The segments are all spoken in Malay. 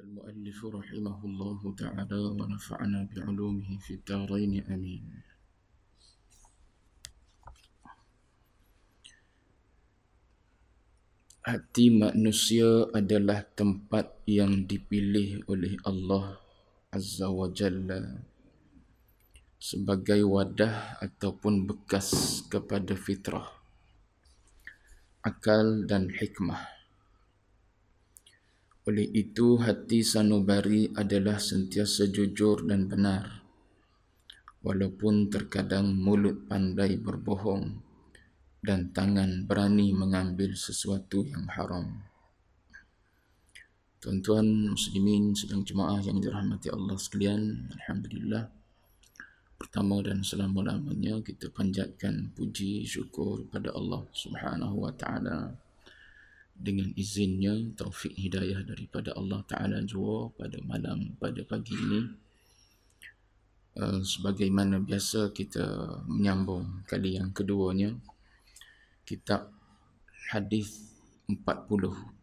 المؤلف رحمه الله تعالى ونفعنا بعلومه في الدارين امين. Hati manusia adalah tempat yang dipilih oleh Allah Azza wa Jalla sebagai wadah ataupun bekas kepada fitrah, akal dan hikmah. Oleh itu hati sanubari adalah sentiasa jujur dan benar Walaupun terkadang mulut pandai berbohong Dan tangan berani mengambil sesuatu yang haram Tuan-tuan muslimin sedang jemaah yang dirahmati Allah sekalian Alhamdulillah Pertama dan selama-lamanya kita panjatkan puji syukur kepada Allah Subhanahu wa taala dengan izinnya taufik hidayah daripada Allah Taala jua pada malam pada pagi ini uh, sebagaimana biasa kita menyambung kali yang keduanya kitab hadis 40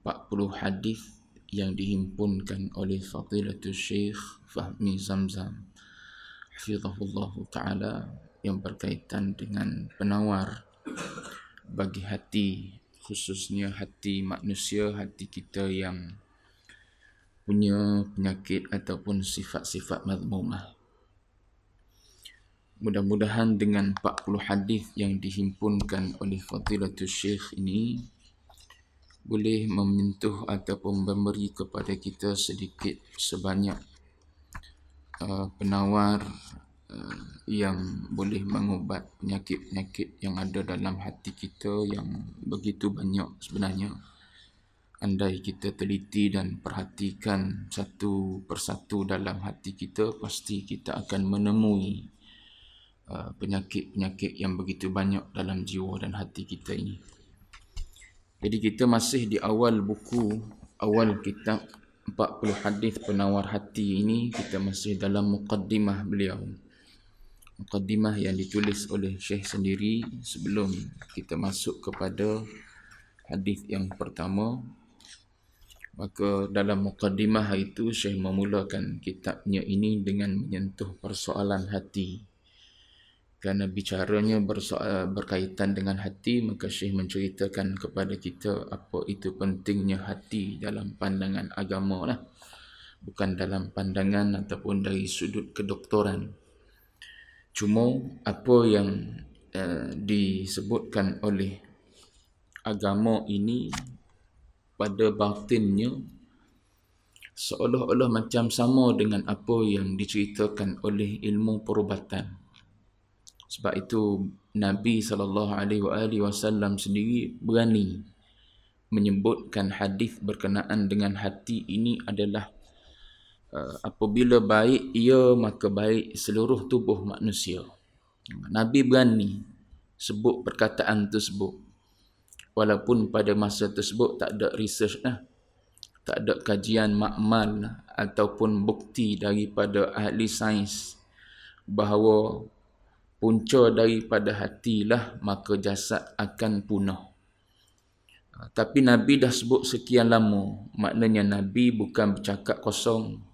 40 hadis yang dihimpunkan oleh Fadilatul Syekh Fahmi Zamzam Hafizahullah Ta'ala yang berkaitan dengan penawar bagi hati khususnya hati manusia, hati kita yang punya penyakit ataupun sifat-sifat mazmumah. Mudah-mudahan dengan 40 hadis yang dihimpunkan oleh Fadilatul Syekh ini boleh menyentuh ataupun memberi kepada kita sedikit sebanyak uh, penawar Eh, yang boleh mengubat penyakit-penyakit yang ada dalam hati kita yang begitu banyak sebenarnya andai kita teliti dan perhatikan satu persatu dalam hati kita pasti kita akan menemui uh, penyakit-penyakit yang begitu banyak dalam jiwa dan hati kita ini jadi kita masih di awal buku awal kitab 40 hadis penawar hati ini kita masih dalam mukaddimah beliau mukaddimah yang ditulis oleh Syekh sendiri sebelum kita masuk kepada hadis yang pertama maka dalam mukaddimah itu Syekh memulakan kitabnya ini dengan menyentuh persoalan hati kerana bicaranya bersoal, eh, berkaitan dengan hati maka Syekh menceritakan kepada kita apa itu pentingnya hati dalam pandangan agama lah bukan dalam pandangan ataupun dari sudut kedoktoran cuma apa yang uh, disebutkan oleh agama ini pada batinnya seolah-olah macam sama dengan apa yang diceritakan oleh ilmu perubatan sebab itu Nabi saw sendiri berani menyebutkan hadis berkenaan dengan hati ini adalah Eh, apabila baik ia maka baik seluruh tubuh manusia Nabi berani sebut perkataan tersebut walaupun pada masa tersebut tak ada research lah tak ada kajian makmal lah, ataupun bukti daripada ahli sains bahawa punca daripada hatilah maka jasad akan punah eh, tapi Nabi dah sebut sekian lama maknanya Nabi bukan bercakap kosong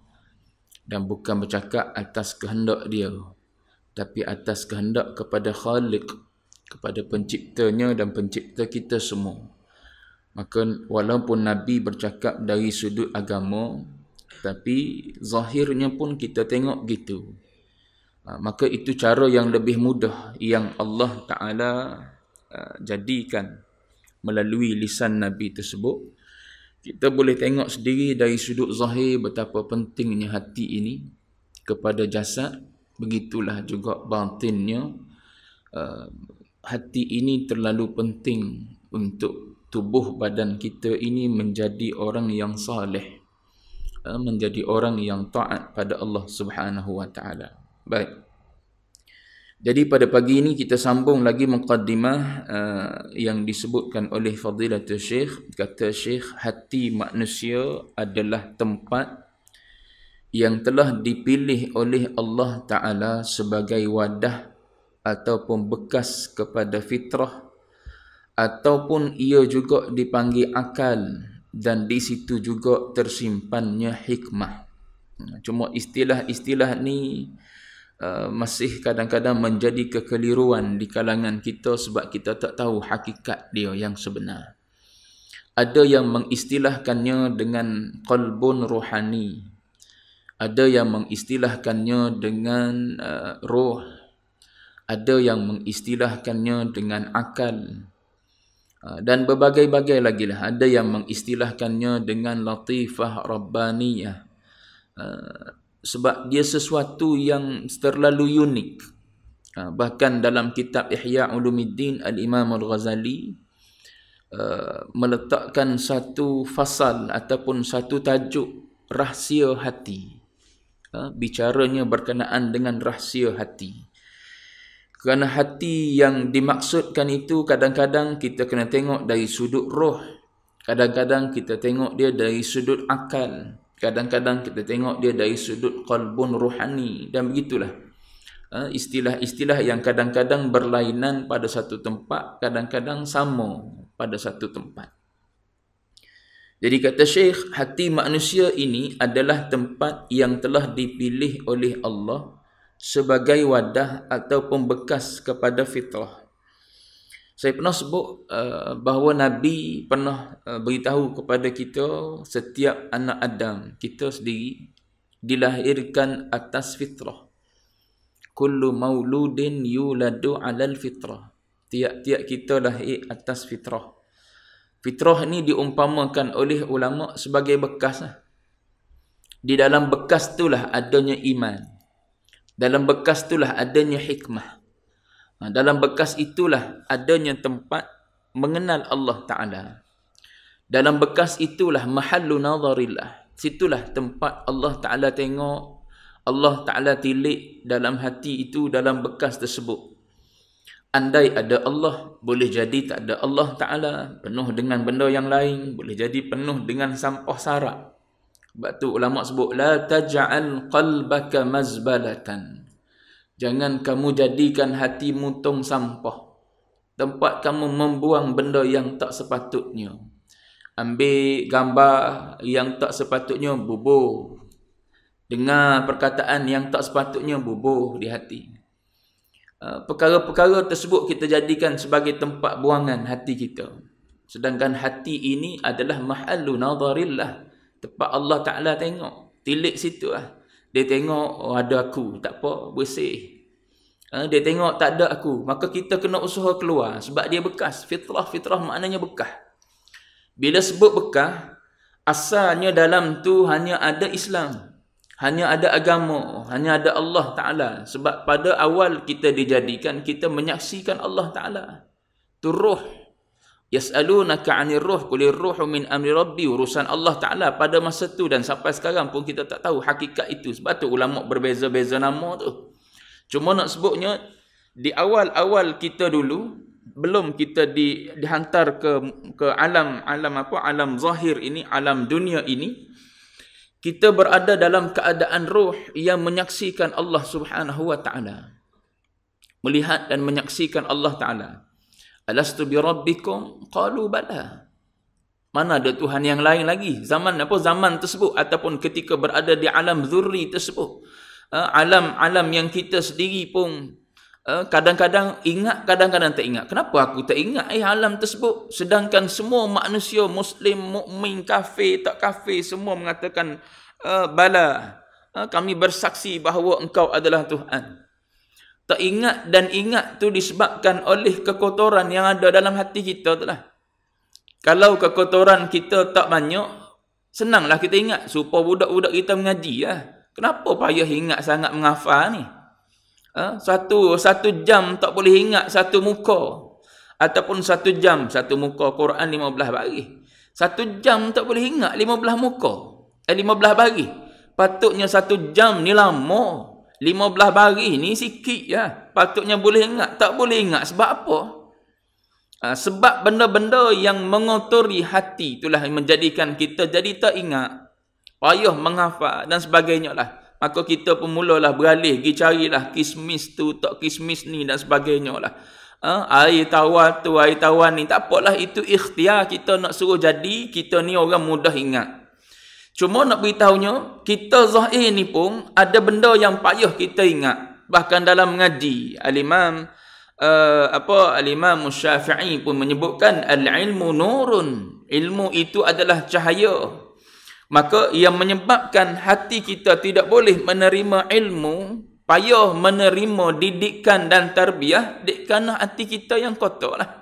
dan bukan bercakap atas kehendak dia tapi atas kehendak kepada khalik kepada penciptanya dan pencipta kita semua maka walaupun nabi bercakap dari sudut agama tapi zahirnya pun kita tengok gitu ha, maka itu cara yang lebih mudah yang Allah taala ha, jadikan melalui lisan nabi tersebut kita boleh tengok sendiri dari sudut zahir betapa pentingnya hati ini kepada jasad begitulah juga batinnya uh, hati ini terlalu penting untuk tubuh badan kita ini menjadi orang yang saleh uh, menjadi orang yang taat pada Allah Subhanahu wa taala baik jadi pada pagi ini kita sambung lagi mukaddimah uh, yang disebutkan oleh Fadilatul Syekh. Kata Syekh, hati manusia adalah tempat yang telah dipilih oleh Allah Ta'ala sebagai wadah ataupun bekas kepada fitrah ataupun ia juga dipanggil akal dan di situ juga tersimpannya hikmah. Cuma istilah-istilah ni Uh, masih kadang-kadang menjadi kekeliruan di kalangan kita sebab kita tak tahu hakikat dia yang sebenar. Ada yang mengistilahkannya dengan qalbun rohani, Ada yang mengistilahkannya dengan uh, roh. Ada yang mengistilahkannya dengan akal. Uh, dan berbagai-bagai lagi lah. Ada yang mengistilahkannya dengan latifah rabbaniyah. Uh, sebab dia sesuatu yang terlalu unik ha, bahkan dalam kitab Ihya Ulumuddin Al-Imam Al-Ghazali ha, meletakkan satu fasal ataupun satu tajuk rahsia hati ha, bicaranya berkenaan dengan rahsia hati kerana hati yang dimaksudkan itu kadang-kadang kita kena tengok dari sudut roh kadang-kadang kita tengok dia dari sudut akal Kadang-kadang kita tengok dia dari sudut qalbun ruhani dan begitulah. Ha, istilah-istilah yang kadang-kadang berlainan pada satu tempat, kadang-kadang sama pada satu tempat. Jadi kata Syekh, hati manusia ini adalah tempat yang telah dipilih oleh Allah sebagai wadah atau pembekas kepada fitrah saya pernah sebut eh, bahawa Nabi pernah eh, beritahu kepada kita setiap anak Adam kita sendiri dilahirkan atas fitrah. Kullu mauludin yuladu alal fitrah. Tiap-tiap kita lahir atas fitrah. Fitrah ni diumpamakan oleh ulama sebagai bekas. Lah. Di dalam bekas itulah adanya iman. Dalam bekas itulah adanya hikmah. Ha, dalam bekas itulah adanya tempat mengenal Allah Ta'ala. Dalam bekas itulah mahallu nazarillah. Situlah tempat Allah Ta'ala tengok, Allah Ta'ala tilik dalam hati itu dalam bekas tersebut. Andai ada Allah, boleh jadi tak ada Allah Ta'ala, penuh dengan benda yang lain, boleh jadi penuh dengan sampah sarak. Sebab tu ulama' sebut, لا تجعل قلبك mazbalatan. Jangan kamu jadikan hatimu tong sampah. Tempat kamu membuang benda yang tak sepatutnya. Ambil gambar yang tak sepatutnya bubuh. Dengar perkataan yang tak sepatutnya bubuh di hati. Eh, perkara-perkara tersebut kita jadikan sebagai tempat buangan hati kita. Sedangkan hati ini adalah mahalu nazarillah. Tempat Allah Ta'ala tengok. Tilik situ lah. Dia tengok oh, ada aku, tak apa, bersih. Ha, dia tengok tak ada aku, maka kita kena usaha keluar sebab dia bekas. Fitrah, fitrah maknanya bekas. Bila sebut bekas, asalnya dalam tu hanya ada Islam. Hanya ada agama, hanya ada Allah Ta'ala. Sebab pada awal kita dijadikan, kita menyaksikan Allah Ta'ala. Itu roh yas'alunaka 'anil ruh qul ruhu min amri rabbi urusan Allah taala pada masa tu dan sampai sekarang pun kita tak tahu hakikat itu sebab tu ulama berbeza-beza nama tu cuma nak sebutnya di awal-awal kita dulu belum kita di, dihantar ke ke alam alam apa alam zahir ini alam dunia ini kita berada dalam keadaan roh yang menyaksikan Allah Subhanahu wa taala melihat dan menyaksikan Allah taala Alastu bi rabbikum? Qalu bala. Mana ada Tuhan yang lain lagi? Zaman apa? Zaman tersebut ataupun ketika berada di alam zuri tersebut. Alam-alam eh, yang kita sendiri pun eh, kadang-kadang ingat, kadang-kadang tak ingat. Kenapa aku tak ingat eh, alam tersebut? Sedangkan semua manusia, Muslim, mukmin, kafir, tak kafir, semua mengatakan, eh, bala, kami bersaksi bahawa engkau adalah Tuhan. Tak ingat dan ingat tu disebabkan oleh kekotoran yang ada dalam hati kita tu lah. Kalau kekotoran kita tak banyak, senanglah kita ingat. Supaya budak-budak kita mengaji lah. Kenapa payah ingat sangat menghafal ni? Ha? Satu satu jam tak boleh ingat satu muka. Ataupun satu jam satu muka Quran 15 bagi. Satu jam tak boleh ingat 15 muka. Eh 15 bagi. Patutnya satu jam ni lama. Lima 15 hari ni sikit ya. Patutnya boleh ingat, tak boleh ingat sebab apa? Ha, sebab benda-benda yang mengotori hati itulah yang menjadikan kita jadi tak ingat, payah menghafal dan sebagainya lah. Maka kita pun mulalah beralih pergi carilah kismis tu, tak kismis ni dan sebagainya lah. Ha, air tawar tu, air tawar ni. Tak apalah itu ikhtiar kita nak suruh jadi, kita ni orang mudah ingat. Cuma nak beritahunya, kita zahir ni pun ada benda yang payah kita ingat. Bahkan dalam mengaji, Al-Imam uh, apa Al-Imam pun menyebutkan al-ilmu nurun. Ilmu itu adalah cahaya. Maka yang menyebabkan hati kita tidak boleh menerima ilmu, payah menerima didikan dan tarbiah, dikarenakan hati kita yang kotor lah.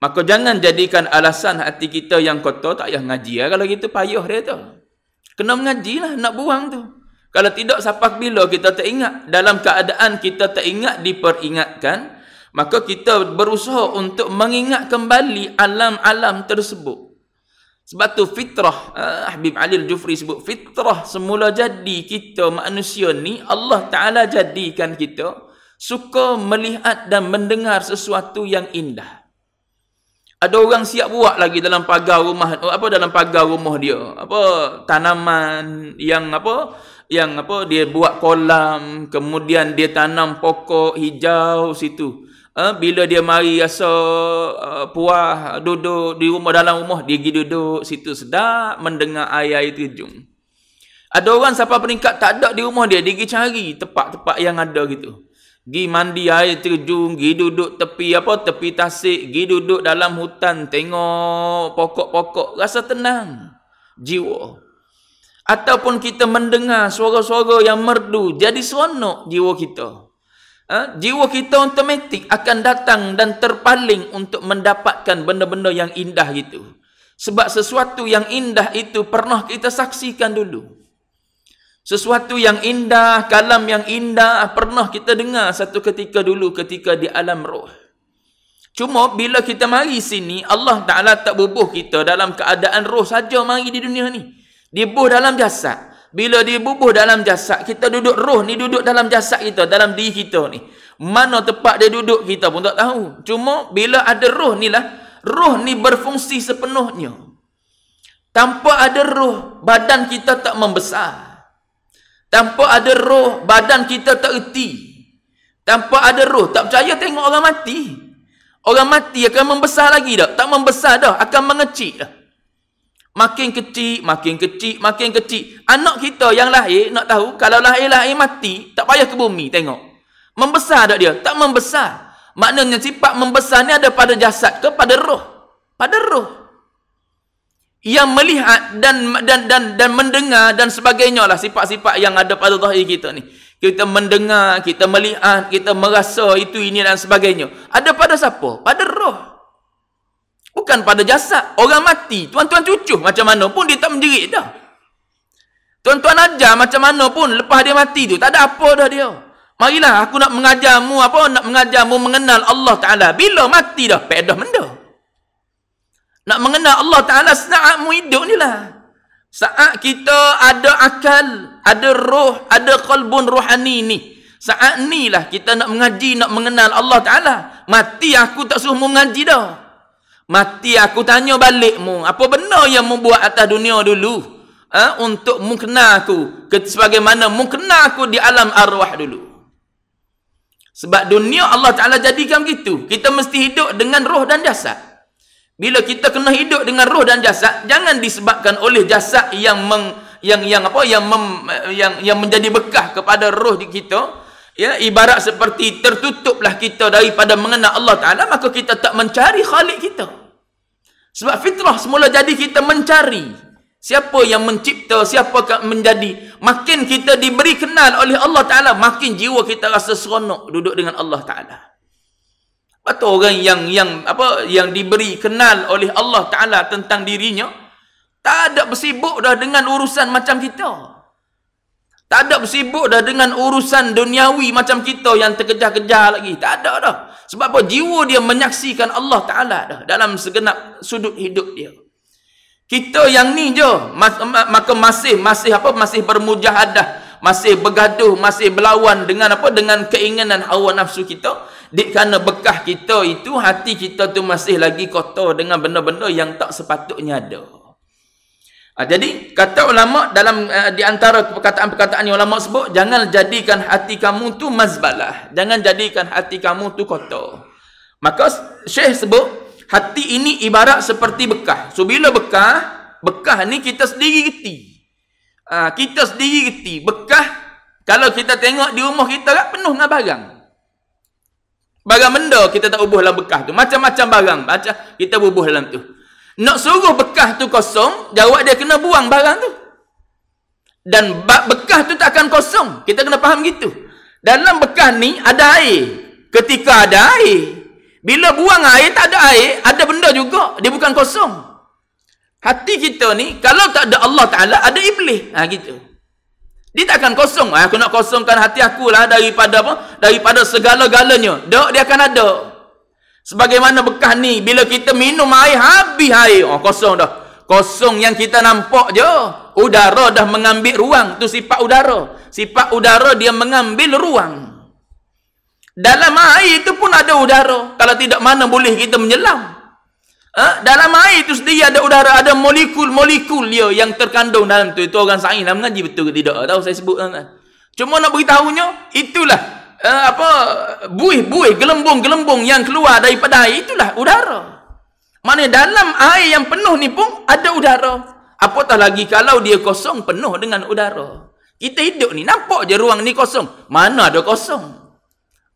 Maka jangan jadikan alasan hati kita yang kotor tak payah ngaji lah. Kalau gitu payuh dia tu. Kena lah nak buang tu. Kalau tidak sampai bila kita tak ingat. Dalam keadaan kita tak ingat diperingatkan. Maka kita berusaha untuk mengingat kembali alam-alam tersebut. Sebab tu fitrah, ah, Habib Alil Jufri sebut, fitrah semula jadi kita manusia ni, Allah Ta'ala jadikan kita suka melihat dan mendengar sesuatu yang indah ada orang siap buat lagi dalam pagar rumah oh, apa dalam pagar rumah dia apa tanaman yang apa yang apa dia buat kolam kemudian dia tanam pokok hijau situ eh, bila dia mari rasa uh, puas duduk di rumah dalam rumah dia pergi duduk situ sedap mendengar ayat itu jung ada orang siapa peringkat tak ada di rumah dia dia pergi cari tempat-tempat yang ada gitu Gi mandi air terjun, gi duduk tepi apa tepi tasik, gi duduk dalam hutan tengok pokok-pokok rasa tenang jiwa. Ataupun kita mendengar suara-suara yang merdu jadi seronok jiwa kita. Ha? Jiwa kita otomatik akan datang dan terpaling untuk mendapatkan benda-benda yang indah itu. Sebab sesuatu yang indah itu pernah kita saksikan dulu. Sesuatu yang indah, kalam yang indah, pernah kita dengar satu ketika dulu ketika di alam roh. Cuma bila kita mari sini, Allah Ta'ala tak bubuh kita dalam keadaan roh saja mari di dunia ni. Dibuh dalam jasad. Bila dibubuh dalam jasad, kita duduk roh ni duduk dalam jasad kita, dalam diri kita ni. Mana tempat dia duduk kita pun tak tahu. Cuma bila ada roh ni lah, roh ni berfungsi sepenuhnya. Tanpa ada roh, badan kita tak membesar. Tanpa ada roh, badan kita tak erti. Tanpa ada roh, tak percaya tengok orang mati. Orang mati akan membesar lagi dah. Tak membesar dah, akan mengecil dah. Makin kecil, makin kecil, makin kecil. Anak kita yang lahir, nak tahu, kalau lahir-lahir mati, tak payah ke bumi, tengok. Membesar tak dia? Tak membesar. Maknanya sifat membesar ni ada pada jasad ke pada roh? Pada roh yang melihat dan dan dan dan mendengar dan sebagainya lah sifat-sifat yang ada pada zahir kita ni kita mendengar kita melihat kita merasa itu ini dan sebagainya ada pada siapa pada roh bukan pada jasad orang mati tuan-tuan cucu macam mana pun dia tak menjerit dah tuan-tuan aja macam mana pun lepas dia mati tu tak ada apa dah dia marilah aku nak mengajarmu apa nak mengajarmu mengenal Allah Ta'ala bila mati dah pedah mendah nak mengenal Allah Ta'ala saat mu hidup ni lah. Saat kita ada akal, ada roh, ada kalbun rohani ni. Saat ni lah kita nak mengaji, nak mengenal Allah Ta'ala. Mati aku tak suruh mu mengaji dah. Mati aku tanya balik mu. Apa benar yang mu buat atas dunia dulu? Ha? Untuk mu kenal aku. Sebagaimana mu kenal aku di alam arwah dulu. Sebab dunia Allah Ta'ala jadikan begitu. Kita mesti hidup dengan roh dan jasad bila kita kena hidup dengan roh dan jasad jangan disebabkan oleh jasad yang meng, yang yang apa yang mem, yang yang menjadi bekah kepada roh di kita ya ibarat seperti tertutuplah kita daripada mengenal Allah taala maka kita tak mencari khalik kita sebab fitrah semula jadi kita mencari siapa yang mencipta siapa yang menjadi makin kita diberi kenal oleh Allah taala makin jiwa kita rasa seronok duduk dengan Allah taala atau orang yang yang apa yang diberi kenal oleh Allah Taala tentang dirinya tak ada bersibuk dah dengan urusan macam kita. Tak ada bersibuk dah dengan urusan duniawi macam kita yang terkejar-kejar lagi. Tak ada dah. Sebab apa? Jiwa dia menyaksikan Allah Ta'ala dah dalam segenap sudut hidup dia. Kita yang ni je, maka masih, masih apa? Masih bermujahadah masih bergaduh, masih berlawan dengan apa? Dengan keinginan hawa nafsu kita. Di kerana bekah kita itu, hati kita tu masih lagi kotor dengan benda-benda yang tak sepatutnya ada. Ha, jadi, kata ulama dalam uh, di antara perkataan-perkataan yang ulama sebut, jangan jadikan hati kamu tu mazbalah. Jangan jadikan hati kamu tu kotor. Maka Syekh sebut, hati ini ibarat seperti bekah. So, bila bekah, bekah ni kita sendiri getih. Ah, kita sendiri reti bekas kalau kita tengok di rumah kita kan penuh dengan barang barang benda kita tak ubuh dalam bekas tu macam-macam barang macam kita ubuh dalam tu nak suruh bekas tu kosong jawab dia kena buang barang tu dan bekas tu tak akan kosong kita kena faham gitu dalam bekas ni ada air ketika ada air bila buang air tak ada air ada benda juga dia bukan kosong Hati kita ni kalau tak ada Allah Taala ada iblis. Ha gitu. Dia takkan kosong. Ha, aku nak kosongkan hati aku lah daripada apa? Daripada segala-galanya. Dok dia akan ada. Sebagaimana bekas ni bila kita minum air habis air, oh, kosong dah. Kosong yang kita nampak je. Udara dah mengambil ruang. Tu sifat udara. Sifat udara dia mengambil ruang. Dalam air itu pun ada udara. Kalau tidak mana boleh kita menyelam. Eh? Dalam air itu sendiri ada udara, ada molekul-molekul dia yang terkandung dalam tu. Itu orang sains dalam ngaji betul ke tidak? Tahu saya sebut tuan-tuan. Cuma nak beritahunya, itulah eh, apa buih-buih, gelembung-gelembung yang keluar daripada air itulah udara. Mana dalam air yang penuh ni pun ada udara. Apatah lagi kalau dia kosong penuh dengan udara. Kita hidup ni nampak je ruang ni kosong. Mana ada kosong?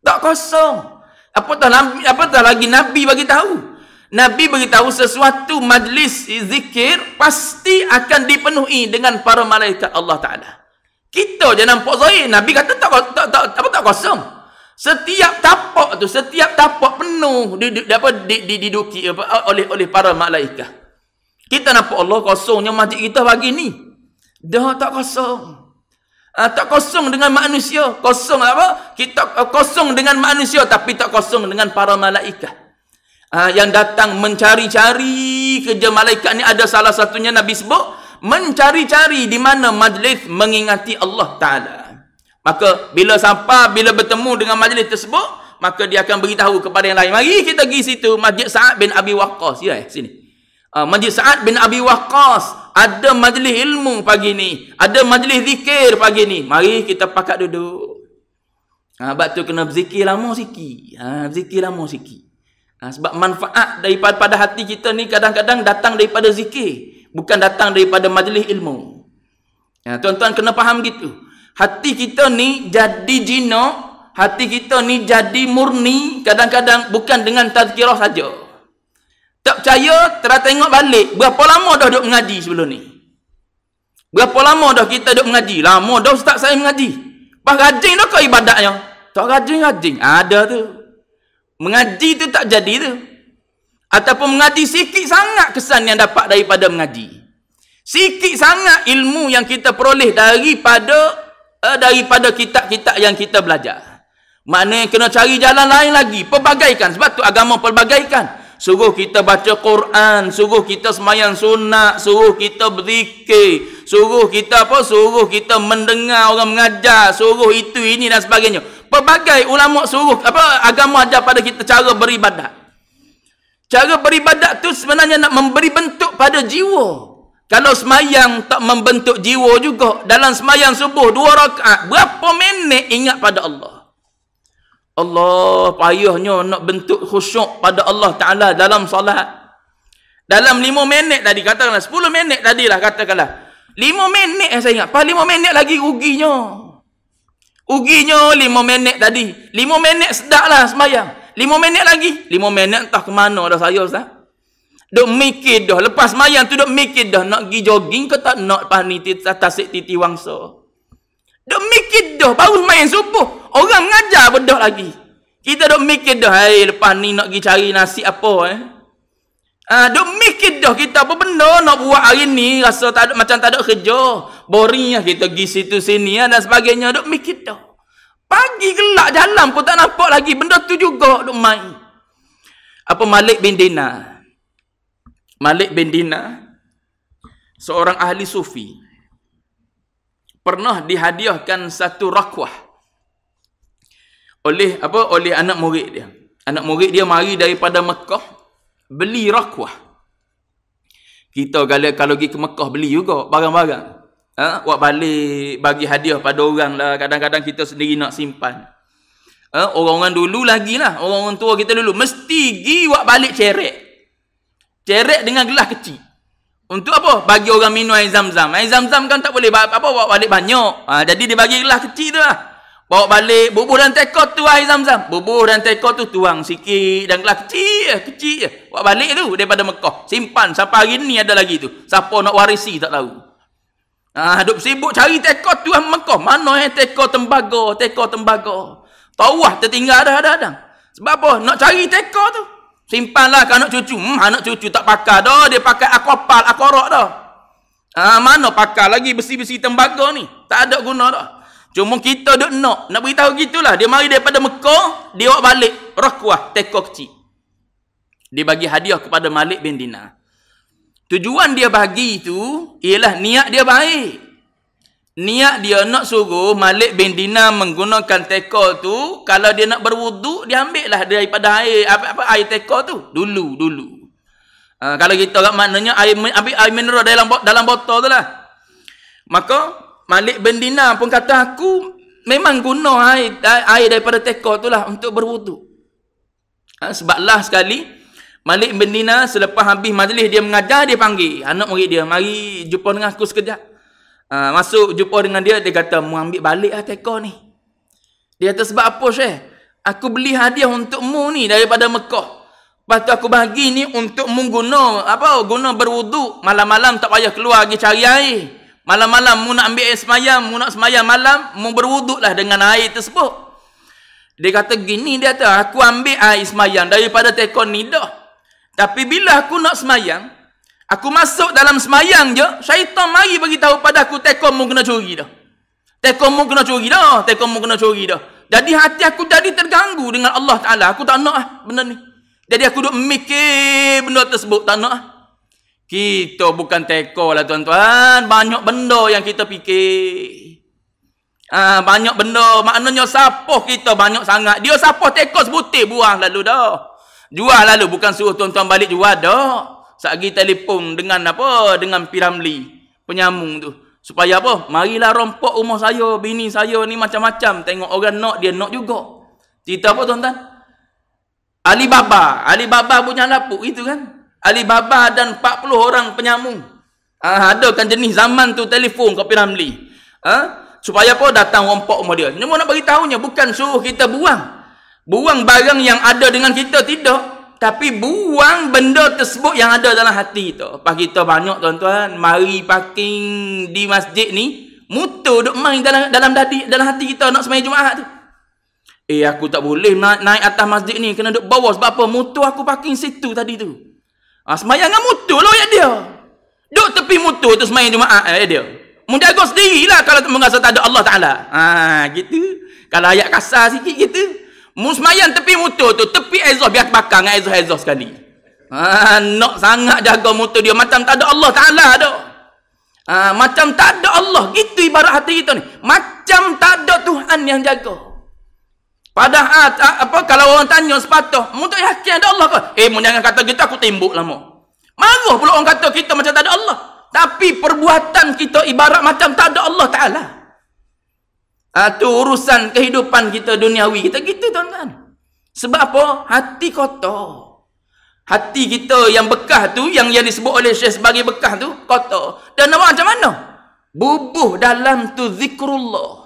Tak kosong. Apatah, apatah lagi Nabi bagi tahu. Nabi beritahu sesuatu majlis zikir pasti akan dipenuhi dengan para malaikat Allah Taala. Kita je nampak zahir, Nabi kata tak tak tak apa tak kosong. Setiap tapak tu, setiap tapak penuh di di apa di, di, diduki apa, oleh oleh para malaikat. Kita nampak Allah kosongnya masjid kita pagi ni. Dah tak kosong. Uh, tak kosong dengan manusia, kosong apa? Kita uh, kosong dengan manusia tapi tak kosong dengan para malaikat. Ah, yang datang mencari-cari kerja malaikat ni ada salah satunya Nabi sebut mencari-cari di mana majlis mengingati Allah Ta'ala maka bila sampai bila bertemu dengan majlis tersebut maka dia akan beritahu kepada yang lain mari kita pergi situ Masjid Sa'ad bin Abi Waqqas ya eh, sini uh, Masjid Sa'ad bin Abi Waqqas ada majlis ilmu pagi ni ada majlis zikir pagi ni mari kita pakat duduk ha, uh, tu kena berzikir lama sikit ha, berzikir lama sikit Ha, sebab manfaat daripada pada hati kita ni kadang-kadang datang daripada zikir. Bukan datang daripada majlis ilmu. Ha, tuan-tuan ya, kena faham gitu. Hati kita ni jadi jina. Hati kita ni jadi murni. Kadang-kadang bukan dengan tazkirah saja. Tak percaya, terah tengok balik. Berapa lama dah duduk mengaji sebelum ni? Berapa lama dah kita duduk mengaji? Lama dah ustaz saya mengaji. Pas rajin dah ke ibadatnya? Tak rajin-rajin. Ada tu mengaji tu tak jadi tu ataupun mengaji sikit sangat kesan yang dapat daripada mengaji sikit sangat ilmu yang kita peroleh daripada uh, daripada kitab-kitab yang kita belajar mana yang kena cari jalan lain lagi pelbagaikan sebab tu agama pelbagaikan suruh kita baca Quran suruh kita semayan sunat suruh kita berzikir suruh kita apa suruh kita mendengar orang mengajar suruh itu ini dan sebagainya pelbagai ulama suruh apa agama ajar pada kita cara beribadat. Cara beribadat tu sebenarnya nak memberi bentuk pada jiwa. Kalau semayang tak membentuk jiwa juga dalam semayang subuh dua rakaat berapa minit ingat pada Allah. Allah payahnya nak bentuk khusyuk pada Allah Taala dalam solat. Dalam lima minit tadi katakanlah sepuluh minit tadilah katakanlah. Lima minit yang eh, saya ingat. Pas lima minit lagi ruginya. Uginya lima minit tadi. Lima minit sedap lah semayang. Lima minit lagi. Lima minit entah ke mana dah saya Ustaz. Duk mikir dah. Lepas semayang tu duk mikir dah. Nak pergi jogging ke tak nak pahani tasik titi wangsa. Duk mikir dah. Baru main subuh. Orang ngajar bedah lagi. Kita duk mikir dah. Hey, lepas ni nak pergi cari nasi apa eh. Ah, duk mikir dah kita apa benda nak buat hari ni rasa tak ada, macam tak ada kerja. Boring lah kita pergi situ sini lah, dan sebagainya. Duk mikir dah. Pagi gelap jalan pun tak nampak lagi. Benda tu juga duk mai Apa Malik bin Dina? Malik bin Dina seorang ahli sufi pernah dihadiahkan satu rakwah oleh apa oleh anak murid dia. Anak murid dia mari daripada Mekah beli rakwah kita kalau kalau pergi ke Mekah beli juga barang-barang ha? buat balik bagi hadiah pada orang lah kadang-kadang kita sendiri nak simpan ha? orang-orang dulu lagi lah orang-orang tua kita dulu mesti pergi buat balik cerek, cerek dengan gelas kecil untuk apa? Bagi orang minum air zam-zam. Air zam-zam kan tak boleh apa buat balik banyak. Ha, jadi dia bagi gelas kecil tu lah. Bawa balik, bubuh dan teko tu air zam-zam. Bubuh dan teko tu tuang sikit dan gelas kecil je, kecil je. Bawa balik tu daripada Mekah. Simpan sampai hari ni ada lagi tu. Siapa nak warisi tak tahu. Ah, duk sibuk cari teko tu di Mekah. Mana eh teko tembaga, teko tembaga. Tawah tertinggal dah ada ada. Sebab apa? Nak cari teko tu. Simpanlah kalau anak cucu. Hmm, anak cucu tak pakai dah. Dia pakai akopal, akorok dah. Ah, mana pakai lagi besi-besi tembaga ni? Tak ada guna dah. Cuma kita duk nak, nak beritahu gitulah. Dia mari daripada Mekah, dia bawa balik rakuah teko kecil. Dia bagi hadiah kepada Malik bin Dinar. Tujuan dia bagi itu ialah niat dia baik. Niat dia nak suruh Malik bin Dinar menggunakan teko tu kalau dia nak berwudu dia ambil lah daripada air apa, apa air teko tu dulu dulu. Uh, kalau kita kat maknanya air ambil air mineral dalam dalam botol tu lah. Maka Malik bin Dinar pun kata aku memang guna air air daripada teko itulah untuk berwudu. Ha, sebablah sekali Malik bin Dinar selepas habis majlis dia mengajar dia panggil anak murid dia mari jumpa dengan aku sekejap. Ha, masuk jumpa dengan dia dia kata mu ambil baliklah teko ni. Dia kata sebab apa Syekh? Aku beli hadiah untuk mu ni daripada Mekah. Lepas tu aku bagi ni untuk mu guna apa guna berwuduk malam-malam tak payah keluar lagi cari air. Malam-malam mu nak ambil air semayam, mu nak semayam malam, mu berwuduklah dengan air tersebut. Dia kata gini dia kata, aku ambil air semayam daripada tekon ni dah. Tapi bila aku nak semayam, aku masuk dalam semayam je, syaitan mari bagi tahu pada aku tekon mu kena curi dah. Tekon mu kena curi dah, tekon mu kena curi dah. Jadi hati aku jadi terganggu dengan Allah Taala. Aku tak nak ah benda ni. Jadi aku duk mikir benda tersebut tak nak. Ah. Kita bukan teko lah tuan-tuan. Ah, banyak benda yang kita fikir. Ah, banyak benda. Maknanya sapoh kita banyak sangat. Dia sapoh teko sebutir buang lalu dah. Jual lalu. Bukan suruh tuan-tuan balik jual dah. Sagi telefon dengan apa? Dengan piramli. Penyambung tu. Supaya apa? Marilah rompok rumah saya. Bini saya ni macam-macam. Tengok orang nak dia nak juga. Cerita apa tuan-tuan? Alibaba. Alibaba punya lapuk itu kan. Alibaba dan 40 orang penyambung. Ah ha, ada kan jenis zaman tu telefon kau pernah beli. Ha? Supaya apa datang rompak rumah dia. Cuma nak bagi tahunya bukan suruh kita buang. Buang barang yang ada dengan kita tidak. Tapi buang benda tersebut yang ada dalam hati tu. Pak kita banyak tuan-tuan. Mari parking di masjid ni. Mutu duk main dalam dalam dadi, dalam hati kita nak semai Jumaat tu. Eh aku tak boleh naik, atas masjid ni. Kena duk bawa sebab apa? Mutu aku parking situ tadi tu. Ha, semayang dengan mutu lah ayat dia. Duduk tepi mutu tu semayang Jumaat ayat dia. Mendaga lah kalau tak merasa tak ada Allah Ta'ala. Ha, gitu. Kalau ayat kasar sikit gitu. Musmayang tepi mutu tu. Tepi Ezoh biar terbakar dengan Ezoh-Ezoh sekali. Ha, ah, nak sangat jaga mutu dia. Macam tak ada Allah Ta'ala tu. Ha, macam tak ada Allah. Gitu ibarat hati kita ni. Macam tak ada Tuhan yang jaga. Padahal ah, apa kalau orang tanya sepatah, mutu yakin ada Allah ke? Eh, mun jangan kata kita aku timbuk lama. Marah pula orang kata kita macam tak ada Allah. Tapi perbuatan kita ibarat macam tak ada Allah Taala. Itu ah, urusan kehidupan kita duniawi kita gitu tuan-tuan. Sebab apa? Hati kotor. Hati kita yang bekah tu yang yang disebut oleh Syekh sebagai bekah tu kotor. Dan nama macam mana? Bubuh dalam tu zikrullah.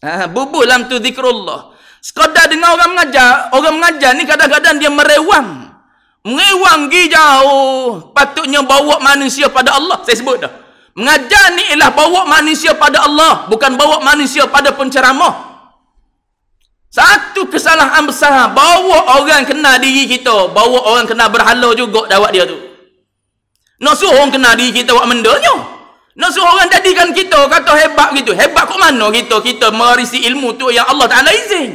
Ha, bubuh dalam tu zikrullah. Sekadar dengan orang mengajar, orang mengajar ni kadang-kadang dia merewang. Merewang pergi jauh. Patutnya bawa manusia pada Allah. Saya sebut dah. Mengajar ni ialah bawa manusia pada Allah. Bukan bawa manusia pada penceramah. Satu kesalahan besar. Bawa orang kena diri kita. Bawa orang kena berhala juga dawat dia tu. Nak suruh orang kenal diri kita buat mendanya. Ya. Nak suruh orang jadikan kita kata hebat gitu. Hebat kok mana kita? Kita mewarisi ilmu tu yang Allah Ta'ala izin.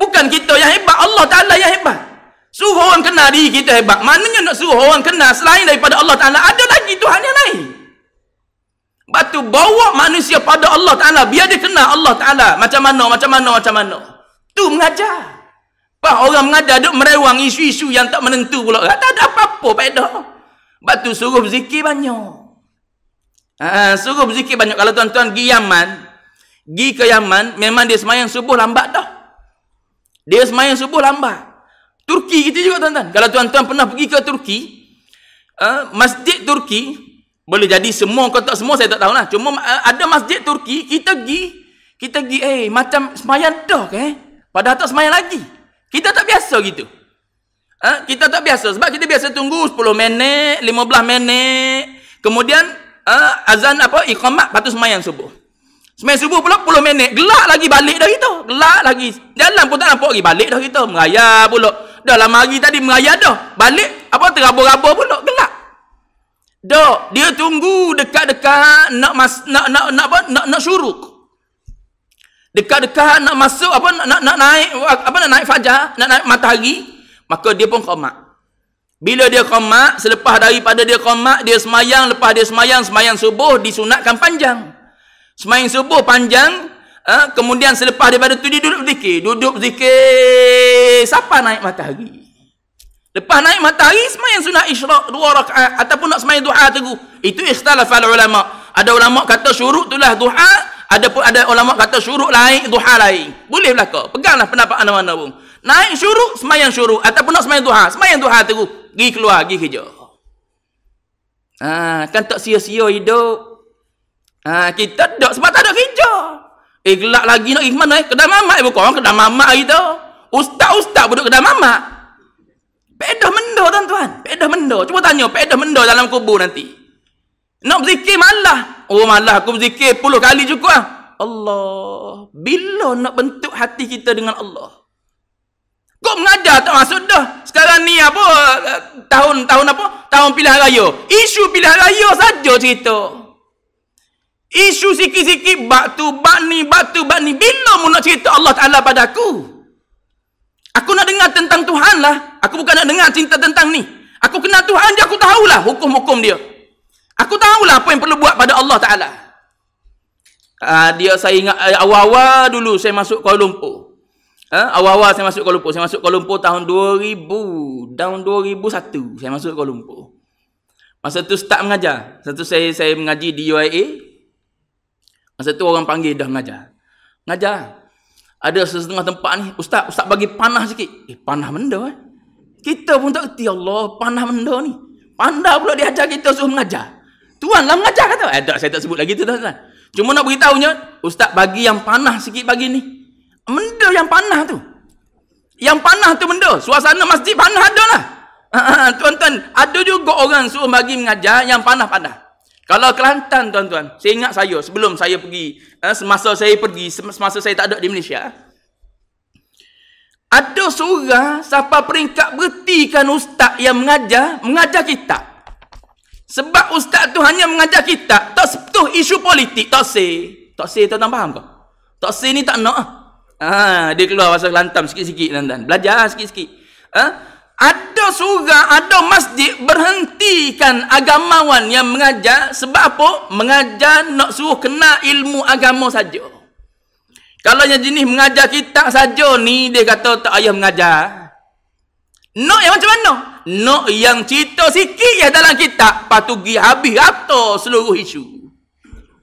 Bukan kita yang hebat. Allah Ta'ala yang hebat. Suruh orang kenal diri kita hebat. Maknanya nak suruh orang kenal selain daripada Allah Ta'ala. Ada lagi Tuhan yang lain. Batu bawa manusia pada Allah Ta'ala. Biar dia kenal Allah Ta'ala. Macam mana, macam mana, macam mana. Tu mengajar. Pak orang mengajar duk merewang isu-isu yang tak menentu pula. Tak ada apa-apa. Pak Edah. Batu suruh zikir banyak. Uh, suruh berzikir banyak. Kalau tuan-tuan gi Yaman, gi ke Yaman, memang dia semayang subuh lambat dah. Dia semayang subuh lambat. Turki gitu juga tuan-tuan. Kalau tuan-tuan pernah pergi ke Turki, uh, masjid Turki, boleh jadi semua kau tak semua, saya tak tahu lah. Cuma uh, ada masjid Turki, kita gi, kita gi, eh, macam semayang dah ke? Eh? Padahal tak semayang lagi. Kita tak biasa gitu. Uh, kita tak biasa. Sebab kita biasa tunggu 10 minit, 15 minit. Kemudian, uh, azan apa iqamat patut sembahyang subuh. Sembahyang subuh pula 10 minit, gelak lagi balik dah kita. Gelak lagi. Jalan pun tak nampak lagi balik dah kita mengaya pula. Dah lama hari tadi mengaya dah. Balik apa terabur-abur pula gelak. Dok, dia tunggu dekat-dekat nak mas nak nak nak apa nak nak syuruk. Dekat-dekat nak masuk apa nak, nak nak naik apa nak naik fajar, nak naik matahari, maka dia pun qomat. Bila dia qomat, selepas daripada dia qomat, dia semayang, lepas dia semayang, semayang subuh disunatkan panjang. Semayang subuh panjang, ha? kemudian selepas daripada itu dia duduk zikir. Duduk zikir, siapa naik matahari? Lepas naik matahari, semayang sunat isyrak dua rakaat ataupun nak semayang duha teguh. Itu ikhtalaf al-ulama. Ada ulama kata syuruk itulah duha, ada pun ada ulama kata syuruk lain, duha lain. Boleh belakang. Peganglah pendapat anda mana pun. Naik syuruk, semayang syuruk. Ataupun nak semayang duha. Semayang duha teguh pergi keluar, pergi kerja. Ha, kan tak sia-sia hidup. Ha, kita tak, sebab tak ada kerja. Eh, gelap lagi nak pergi ke mana? Eh? Kedai mamak, eh, bukan orang kedai mamak kita. Ustaz-ustaz duduk kedai mamak. Pedah mendo tuan-tuan. Pedah mendo. Cuba tanya, pedah mendo dalam kubur nanti. Nak berzikir malah. Oh, malah aku berzikir puluh kali cukup lah. Allah, bila nak bentuk hati kita dengan Allah? Kau mengadar tak masuk dah. Sekarang ni apa? Eh, tahun tahun apa? Tahun pilihan raya. Isu pilihan raya saja cerita. Isu sikit-sikit bak tu, bak ni, bak tu, bak ni. Bila mu nak cerita Allah Taala pada aku? Aku nak dengar tentang Tuhan lah. Aku bukan nak dengar cerita tentang ni. Aku kenal Tuhan je, aku tahulah hukum-hukum dia. Aku tahulah apa yang perlu buat pada Allah Ta'ala. Uh, dia saya ingat uh, awal-awal dulu saya masuk Kuala Lumpur. Eh, awal-awal saya masuk Kuala Lumpur. Saya masuk Kuala Lumpur tahun 2000. Tahun 2001 saya masuk Kuala Lumpur. Masa tu start mengajar. Masa tu saya, saya mengaji di UIA. Masa tu orang panggil dah mengajar. Mengajar. Ada setengah tempat ni. Ustaz, ustaz bagi panah sikit. Eh, panah benda eh. Kita pun tak kerti Allah. Panah benda ni. Pandai pula diajar kita suruh mengajar. Tuan lah mengajar kata. Eh, tak, saya tak sebut lagi tu. Tuan, tuan. Cuma nak beritahunya. Ustaz bagi yang panah sikit bagi ni benda yang panah tu yang panah tu benda suasana masjid panah ada lah ah, tuan-tuan ada juga orang suruh bagi mengajar yang panah-panah kalau Kelantan tuan-tuan saya ingat saya sebelum saya pergi eh, semasa saya pergi semasa saya tak ada di Malaysia ada seorang siapa peringkat bertikan ustaz yang mengajar mengajar kita sebab ustaz tu hanya mengajar kita tak sepetuh isu politik tak say tak say tuan-tuan faham ke tak say ni tak nak ah. Ah, dia keluar bahasa Kelantan sikit-sikit tuan-tuan. Belajar sikit-sikit. Ah, ada surah, ada masjid berhentikan agamawan yang mengajar sebab apa? Mengajar nak suruh kena ilmu agama saja. Kalau yang jenis mengajar kita saja ni dia kata tak ayah mengajar. Nak yang macam mana? Nak yang cerita sikit ya dalam kita patugi habis rata seluruh isu.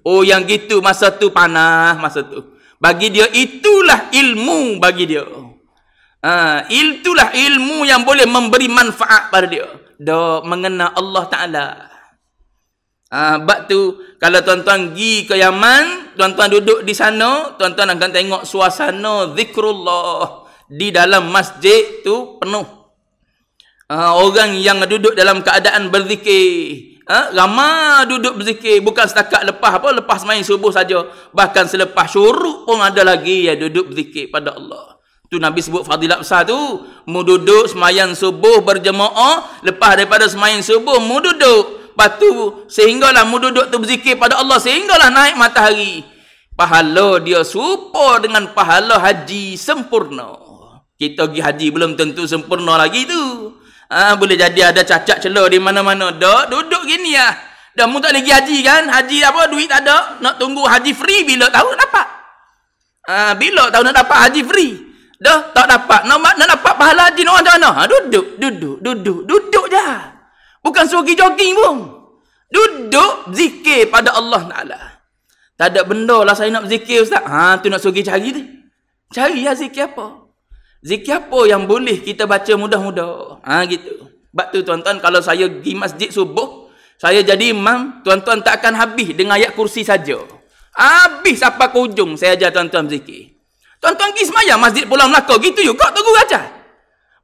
Oh yang gitu masa tu panah masa tu bagi dia itulah ilmu bagi dia ha, itulah ilmu yang boleh memberi manfaat pada dia dia mengenal Allah Ta'ala ha, sebab tu kalau tuan-tuan pergi ke Yaman tuan-tuan duduk di sana tuan-tuan akan tengok suasana zikrullah di dalam masjid tu penuh ha, orang yang duduk dalam keadaan berzikir ha? ramai duduk berzikir bukan setakat lepas apa lepas main subuh saja bahkan selepas syuruk pun ada lagi yang duduk berzikir pada Allah tu nabi sebut fadilat besar tu mu duduk semayang subuh berjemaah lepas daripada semayang subuh mu duduk patu sehinggalah mu duduk tu berzikir pada Allah sehinggalah naik matahari pahala dia serupa dengan pahala haji sempurna kita pergi haji belum tentu sempurna lagi tu. Ha, boleh jadi ada cacat celah di mana-mana. Dok, duduk gini lah. Dah mu lagi haji kan? Haji apa? Duit tak ada. Nak tunggu haji free bila tahu nak dapat. Ha, bila tahu nak dapat haji free. Dah tak dapat. Nak, nak dapat pahala haji nak orang mana? Ha, duduk, duduk, duduk, duduk je. Bukan suruh pergi jogging pun. Duduk zikir pada Allah Ta'ala. Tak ada benda lah saya nak zikir ustaz. Ha, tu nak suruh pergi cari tu. Cari lah zikir apa? Zikir apa yang boleh kita baca mudah-mudah? Ha gitu. Sebab tu tuan-tuan kalau saya pergi masjid subuh, saya jadi imam, tuan-tuan tak akan habis dengan ayat kursi saja. Habis sampai ke hujung saya ajar tuan-tuan zikir. Tuan-tuan pergi semayang masjid pulang Melaka gitu juga tu guru ajar.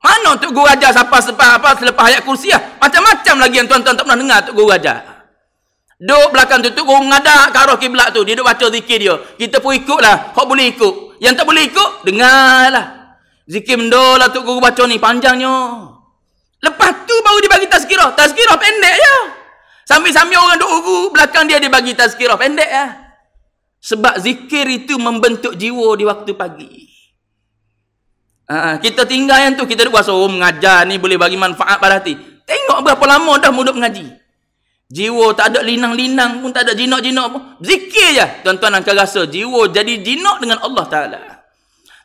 Mana tu guru ajar siapa sepa apa selepas ayat kursi ah. Macam-macam lagi yang tuan-tuan tak pernah dengar tu guru ajar. Duk belakang tu tu guru ngadak ke arah kiblat tu, dia duk baca zikir dia. Kita pun ikutlah, Kau boleh ikut. Yang tak boleh ikut, dengarlah. Zikir benda lah tu Tok Guru baca ni. Panjangnya. Lepas tu baru dia bagi tazkirah. Tazkirah pendek je. Sambil-sambil orang duk guru, belakang dia dia bagi tazkirah. Pendek ya. Sebab zikir itu membentuk jiwa di waktu pagi. Ha, kita tinggal yang tu. Kita duk rasa, oh mengajar ni boleh bagi manfaat pada hati. Tengok berapa lama dah mudah mengaji. Jiwa tak ada linang-linang pun, tak ada jinak-jinak pun. Zikir je. Tuan-tuan akan rasa jiwa jadi jinak dengan Allah Ta'ala.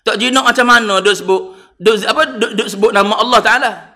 Tak jinak macam mana dia sebut dia, apa dia, dia sebut nama Allah Taala.